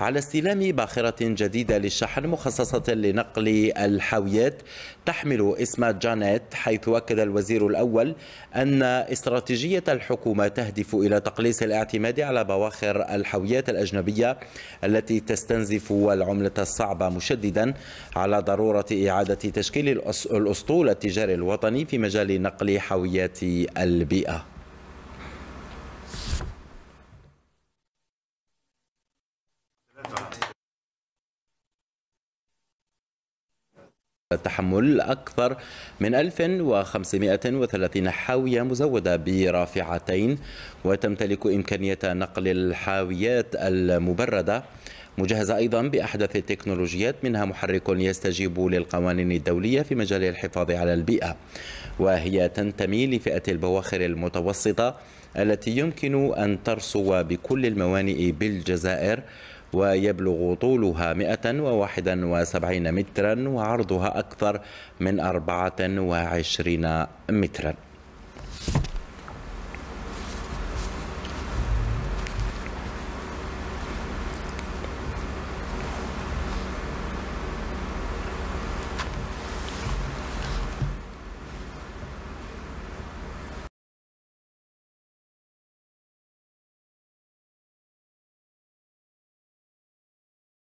على استلام باخرة جديدة للشحن مخصصة لنقل الحاويات تحمل اسم جانيت حيث أكد الوزير الأول أن استراتيجية الحكومة تهدف إلى تقليص الاعتماد على بواخر الحاويات الأجنبية التي تستنزف العملة الصعبة مشددا على ضرورة إعادة تشكيل الأسطول التجاري الوطني في مجال نقل حاويات البيئة تحمل أكثر من 1530 حاوية مزودة برافعتين وتمتلك إمكانية نقل الحاويات المبردة مجهزة أيضا بأحدث التكنولوجيات منها محرك يستجيب للقوانين الدولية في مجال الحفاظ على البيئة وهي تنتمي لفئة البواخر المتوسطة التي يمكن أن ترسو بكل الموانئ بالجزائر ويبلغ طولها 171 مترا وعرضها أكثر من 24 مترا